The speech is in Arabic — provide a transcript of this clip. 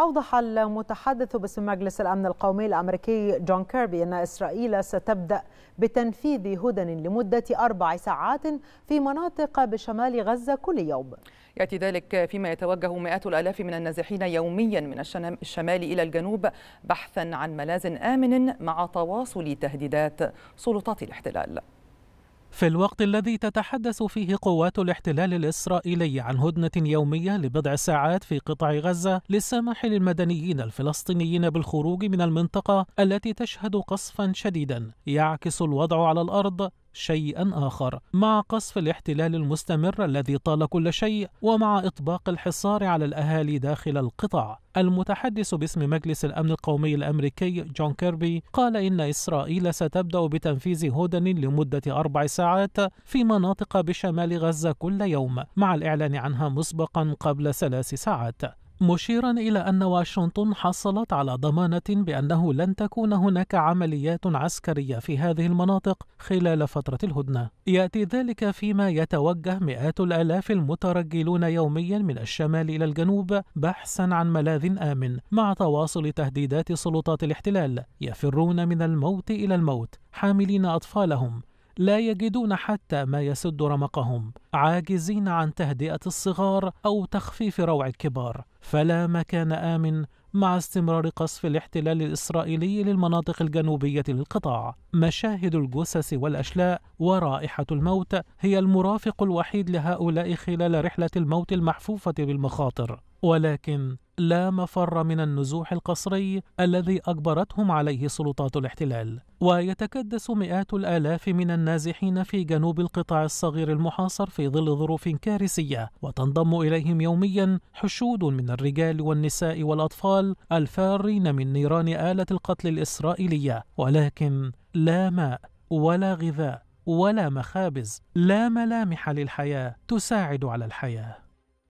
أوضح المتحدث باسم مجلس الأمن القومي الأمريكي جون كيربي أن إسرائيل ستبدأ بتنفيذ هدن لمدة أربع ساعات في مناطق بشمال غزة كل يوم يأتي ذلك فيما يتوجه مئات الآلاف من النازحين يوميا من الشمال إلى الجنوب بحثا عن ملاذ آمن مع تواصل تهديدات سلطات الاحتلال في الوقت الذي تتحدث فيه قوات الاحتلال الإسرائيلي عن هدنة يومية لبضع ساعات في قطاع غزة للسماح للمدنيين الفلسطينيين بالخروج من المنطقة التي تشهد قصفا شديدا يعكس الوضع على الأرض شيئا آخر مع قصف الاحتلال المستمر الذي طال كل شيء ومع إطباق الحصار على الأهالي داخل القطاع المتحدث باسم مجلس الأمن القومي الأمريكي جون كيربي قال إن إسرائيل ستبدأ بتنفيذ هدن لمدة أربع ساعات في مناطق بشمال غزة كل يوم مع الإعلان عنها مسبقا قبل ثلاث ساعات مشيرا إلى أن واشنطن حصلت على ضمانة بأنه لن تكون هناك عمليات عسكرية في هذه المناطق خلال فترة الهدنة. يأتي ذلك فيما يتوجه مئات الآلاف المترجلون يوميا من الشمال إلى الجنوب بحثا عن ملاذ آمن مع تواصل تهديدات سلطات الاحتلال يفرون من الموت إلى الموت حاملين أطفالهم لا يجدون حتى ما يسد رمقهم عاجزين عن تهدئة الصغار أو تخفيف روع الكبار فلا مكان آمن مع استمرار قصف الاحتلال الإسرائيلي للمناطق الجنوبية للقطاع مشاهد الجثث والأشلاء ورائحة الموت هي المرافق الوحيد لهؤلاء خلال رحلة الموت المحفوفة بالمخاطر ولكن لا مفر من النزوح القسري الذي اجبرتهم عليه سلطات الاحتلال ويتكدس مئات الالاف من النازحين في جنوب القطاع الصغير المحاصر في ظل ظروف كارثيه وتنضم اليهم يوميا حشود من الرجال والنساء والاطفال الفارين من نيران اله القتل الاسرائيليه ولكن لا ماء ولا غذاء ولا مخابز لا ملامح للحياه تساعد على الحياه